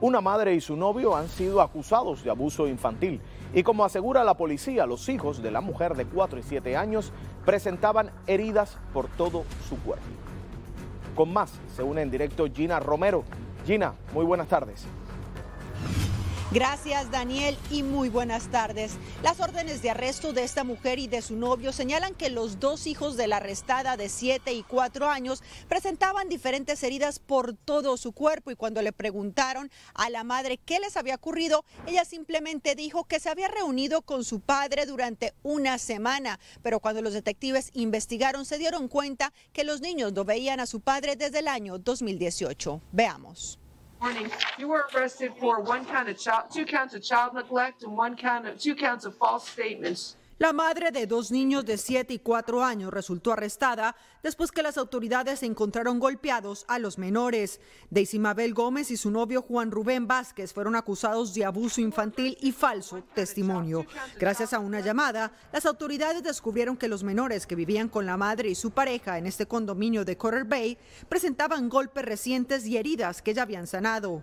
Una madre y su novio han sido acusados de abuso infantil y como asegura la policía, los hijos de la mujer de 4 y 7 años presentaban heridas por todo su cuerpo. Con más, se une en directo Gina Romero. Gina, muy buenas tardes. Gracias Daniel y muy buenas tardes. Las órdenes de arresto de esta mujer y de su novio señalan que los dos hijos de la arrestada de 7 y 4 años presentaban diferentes heridas por todo su cuerpo y cuando le preguntaron a la madre qué les había ocurrido, ella simplemente dijo que se había reunido con su padre durante una semana, pero cuando los detectives investigaron se dieron cuenta que los niños no veían a su padre desde el año 2018. Veamos. morning, you were arrested for one count of child, two counts of child neglect and one count of, two counts of false statements. La madre de dos niños de 7 y 4 años resultó arrestada después que las autoridades encontraron golpeados a los menores. Daisy Mabel Gómez y su novio Juan Rubén Vázquez fueron acusados de abuso infantil y falso testimonio. Gracias a una llamada, las autoridades descubrieron que los menores que vivían con la madre y su pareja en este condominio de Coral Bay presentaban golpes recientes y heridas que ya habían sanado.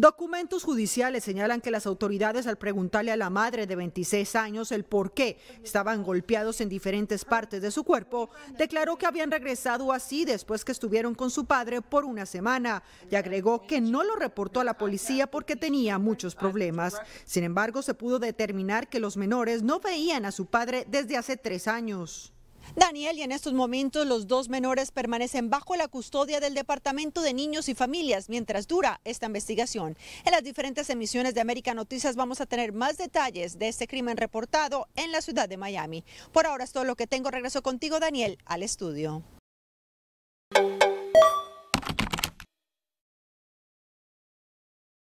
Documentos judiciales señalan que las autoridades al preguntarle a la madre de 26 años el por qué estaban golpeados en diferentes partes de su cuerpo, declaró que habían regresado así después que estuvieron con su padre por una semana y agregó que no lo reportó a la policía porque tenía muchos problemas. Sin embargo, se pudo determinar que los menores no veían a su padre desde hace tres años. Daniel y en estos momentos los dos menores permanecen bajo la custodia del Departamento de Niños y Familias mientras dura esta investigación. En las diferentes emisiones de América Noticias vamos a tener más detalles de este crimen reportado en la ciudad de Miami. Por ahora es todo lo que tengo. Regreso contigo, Daniel, al estudio.